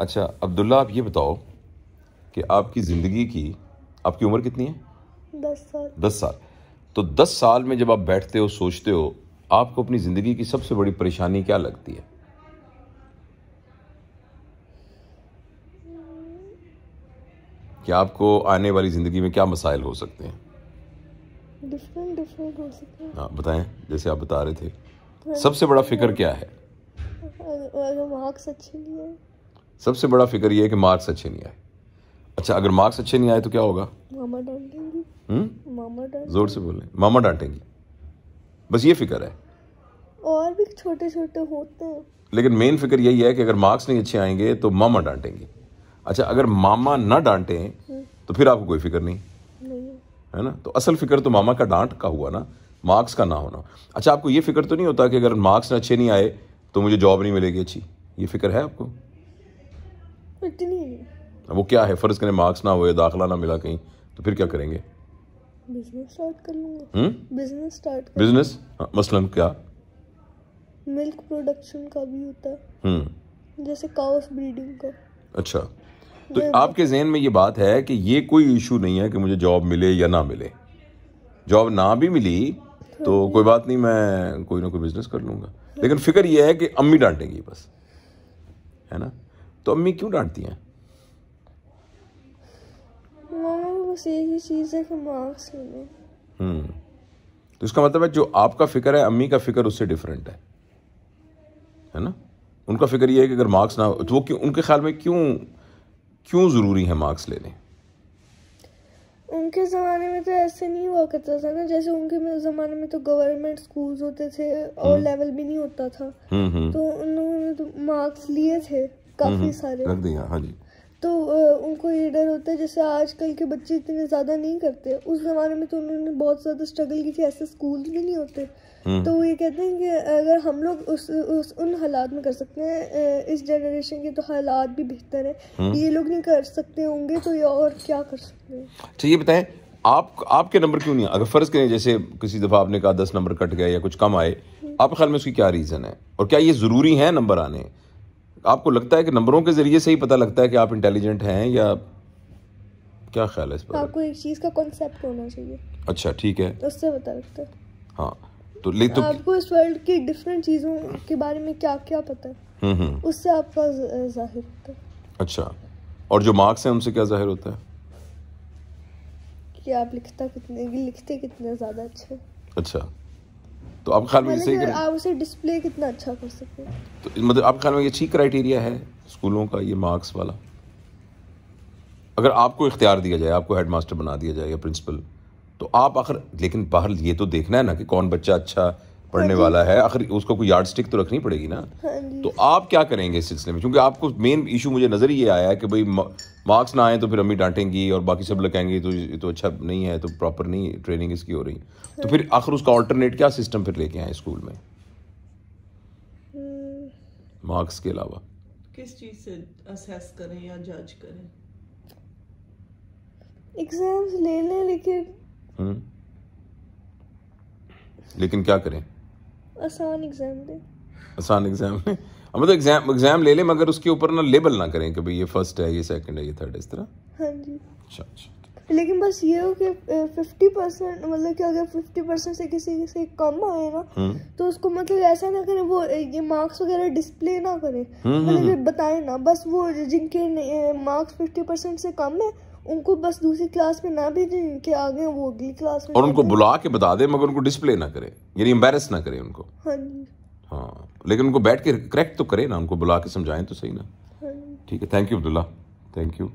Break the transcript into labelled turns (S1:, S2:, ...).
S1: अच्छा अब्दुल्ला आप ये बताओ कि आपकी ज़िंदगी की आपकी उम्र कितनी
S2: है दस साल
S1: दस साल तो दस साल में जब आप बैठते हो सोचते हो आपको अपनी ज़िंदगी की सबसे बड़ी परेशानी क्या लगती है कि आपको आने वाली ज़िंदगी में क्या मसाइल हो सकते
S2: हैं डिफरेंट डिफरेंट हो सकते
S1: हैं हाँ बताएं जैसे आप बता रहे
S2: थे
S1: सबसे बड़ा फिक्र क्या है
S2: मार्क्स अच्छे
S1: सबसे बड़ा फिक्र ये है कि मार्क्स अच्छे नहीं आए अच्छा अगर मार्क्स अच्छे नहीं आए तो क्या होगा मामा डांटेंगी हम्म?
S2: मामा जोर
S1: से बोले मामा डांटेंगी बस ये फिक्र है
S2: और भी छोटे छोटे होते हैं
S1: लेकिन मेन फिक्र यही है कि अगर मार्क्स नहीं अच्छे आएंगे तो मामा डांटेंगे अच्छा अगर मामा ना डांटें हम्म। तो फिर आपको कोई फिक्र नहीं है ना तो असल फिक्र तो मामा का डांट का हुआ ना मार्क्स का ना होना अच्छा आपको ये फिक्र तो नहीं होता कि अगर मार्क्स अच्छे नहीं आए तो मुझे जॉब नहीं मिलेगी अच्छी ये फिक्र है आपको इतनी वो क्या है फर्ज करें मार्क्स ना हुए दाखला ना मिला कहीं तो फिर क्या करेंगे
S2: बिजनेस स्टार्ट कर लूंगा बिजनेस स्टार्ट
S1: बिजनेस मसलन क्या
S2: मिल्क प्रोडक्शन का भी होता है
S1: हम्म।
S2: जैसे काउस ब्रीडिंग का
S1: अच्छा तो आपके जहन में ये बात है कि ये कोई इशू नहीं है कि मुझे जॉब मिले या ना मिले जॉब ना भी मिली तो हाँ। कोई बात नहीं मैं कोई ना कोई बिजनेस कर लूँगा लेकिन फिक्र ये है कि अम्मी डांटेंगी बस है ना तो अम्मी क्यों डांटती हैं हम्म। तो इसका मतलब है जो आपका फिक्र है अम्मी का फिक्र उससे डिफरेंट है है ना उनका फिक्र ये है कि अगर मार्क्स ना तो वो क्यों उनके ख्याल में क्यों क्यों ज़रूरी है मार्क्स लेने
S2: उनके ज़माने में तो ऐसे नहीं हुआ करता था ना जैसे उनके ज़माने में तो गवर्नमेंट स्कूल्स होते थे और लेवल हम्म। भी नहीं होता था हम्म, तो उन्होंने तो मार्क्स लिए थे काफ़ी हम्म, सारे रख दिया हाँ जी तो उनको ये डर होता है जैसे आजकल के बच्चे इतने ज़्यादा नहीं करते उस ज़माने में तो उन्होंने बहुत ज़्यादा स्ट्रगल की थी ऐसे स्कूल भी नहीं होते हम्म। तो वो ये कहते हैं कि अगर हम लोग उस, उस उन हालात में कर सकते हैं इस जनरेशन के तो हालात भी बेहतर है हम्म। ये लोग नहीं कर सकते होंगे तो ये और क्या कर सकते हैं
S1: अच्छा ये बताएं आप आपके नंबर क्यों नहीं अगर फ़र्ज़ करें जैसे किसी दफ़ा आपने कहा दस नंबर कट गए या कुछ कम आए आपके ख्याल में उसकी क्या रीज़न है और क्या ये ज़रूरी है नंबर आने आपको लगता है कि नंबरों के ज़रिए से ही पता लगता है कि आप इंटेलिजेंट हैं या क्या ख्याल है इस पर
S2: आपको एक चीज़ का कॉन्सेप्ट होना चाहिए
S1: अच्छा ठीक है
S2: उससे पता लगता है
S1: हाँ तो ले तो आपको
S2: इस वर्ल्ड की डिफरेंट चीज़ों के बारे में क्या क्या पता है हम्म, हम्म। उससे आपका जाहिर होता है
S1: अच्छा और जो मार्क्स हैं उनसे क्या जाहिर होता है
S2: कि आप लिखता कितने लिखते कितने ज़्यादा अच्छे
S1: अच्छा तो आपके ख्याल में सही
S2: आप उसे डिस्प्ले कितना अच्छा कर सकते हैं
S1: तो मतलब आप ख्याल में ये ठीक क्राइटेरिया है स्कूलों का ये मार्क्स वाला अगर आपको इख्तियार दिया जाए आपको हेडमास्टर बना दिया जाए या प्रिंसिपल तो आप आखिर लेकिन बाहर ये तो देखना है ना कि कौन बच्चा अच्छा पढ़ने हाँ वाला है आखिर उसको कोई यार्ड स्टिक तो रखनी पड़ेगी ना हाँ तो आप क्या करेंगे इस सिलसिले में क्योंकि आपको मेन इशू मुझे नज़र ये आया है कि भाई मार्क्स ना आए तो फिर अम्मी डांटेंगी और बाकी सब लगेंगे तो तो तो अच्छा नहीं है तो प्रॉपर नहीं ट्रेनिंग इसकी हो रही तो हाँ। फिर आखिर उसका ऑल्टरनेट क्या सिस्टम फिर लेके आए स्कूल में मार्क्स हम्म। के अलावा किस चीज़ से असेस करें या जज करें एग्जाम्स
S2: ले लें लेकिन हम्म।
S1: लेकिन क्या करें
S2: आसान एग्जाम दे
S1: आसान एग्जाम में हाँ, मतलब एग्जाम एग्जाम ले ले मगर उसके ऊपर ना लेबल ना करें कि भाई ये फर्स्ट है ये सेकंड है ये थर्ड है इस तरह हाँ जी अच्छा अच्छा
S2: लेकिन बस ये हो कि फिफ्टी परसेंट मतलब कि अगर फिफ्टी परसेंट से किसी से कम आए ना हम्म। तो उसको मतलब ऐसा ना करें वो ये मार्क्स वगैरह डिस्प्ले ना करें हम्म, मतलब हम्म, बताए ना बस वो जिनके मार्क्स फिफ्टी परसेंट से कम है उनको बस दूसरी क्लास में ना भेजें इनके आगे वो अगली क्लास में और उनको बुला
S1: के बता दें मगर उनको डिस्प्ले ना करें यानी एम्बेरस ना करें उनको हाँ हाँ लेकिन उनको बैठ के करेक्ट तो करें ना उनको बुला के समझाएं तो सही ना हाँ ठीक है thank you Abdullah thank you